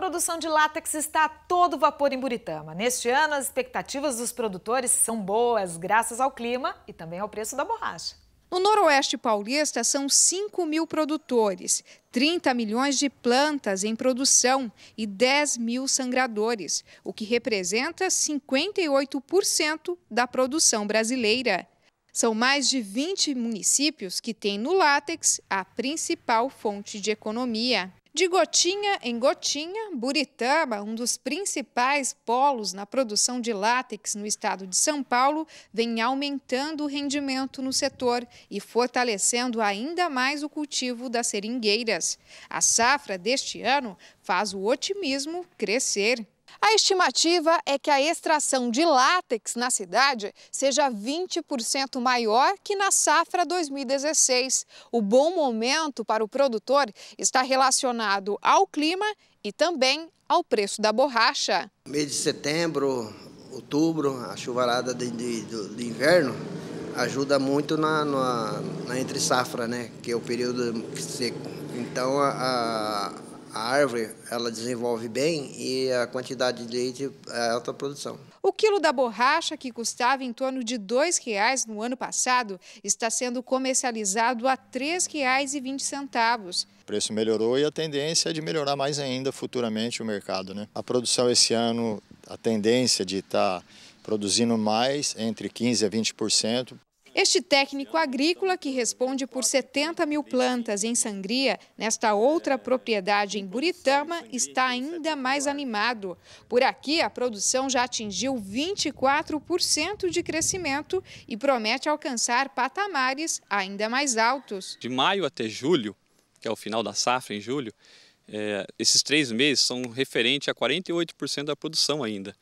produção de látex está a todo vapor em Buritama. Neste ano, as expectativas dos produtores são boas, graças ao clima e também ao preço da borracha. No Noroeste Paulista, são 5 mil produtores, 30 milhões de plantas em produção e 10 mil sangradores, o que representa 58% da produção brasileira. São mais de 20 municípios que têm no látex a principal fonte de economia. De gotinha em gotinha, Buritama, um dos principais polos na produção de látex no estado de São Paulo, vem aumentando o rendimento no setor e fortalecendo ainda mais o cultivo das seringueiras. A safra deste ano faz o otimismo crescer. A estimativa é que a extração de látex na cidade seja 20% maior que na safra 2016. O bom momento para o produtor está relacionado ao clima e também ao preço da borracha. Mês de setembro, outubro, a chuvarada de, de, de inverno ajuda muito na, na, na entre-safra, né? que é o período seco. Então, a a árvore ela desenvolve bem e a quantidade de leite é alta produção. O quilo da borracha, que custava em torno de R$ 2,00 no ano passado, está sendo comercializado a R$ 3,20. O preço melhorou e a tendência é de melhorar mais ainda futuramente o mercado. Né? A produção esse ano, a tendência de estar tá produzindo mais, entre 15% a 20%. Este técnico agrícola, que responde por 70 mil plantas em Sangria, nesta outra propriedade em Buritama, está ainda mais animado. Por aqui, a produção já atingiu 24% de crescimento e promete alcançar patamares ainda mais altos. De maio até julho, que é o final da safra, em julho, é, esses três meses são referente a 48% da produção ainda.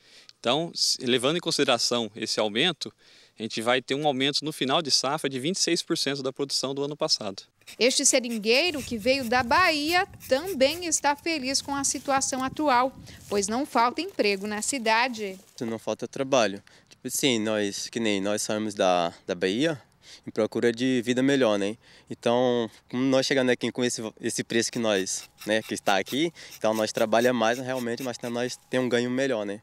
Então, levando em consideração esse aumento, a gente vai ter um aumento no final de safra de 26% da produção do ano passado. Este seringueiro que veio da Bahia também está feliz com a situação atual, pois não falta emprego na cidade. Não falta trabalho. Tipo assim, nós, que nem nós saímos da, da Bahia em procura de vida melhor, né? Então, nós chegando aqui com esse, esse preço que nós, né, que está aqui, então nós trabalhamos mais realmente, mas nós temos um ganho melhor, né?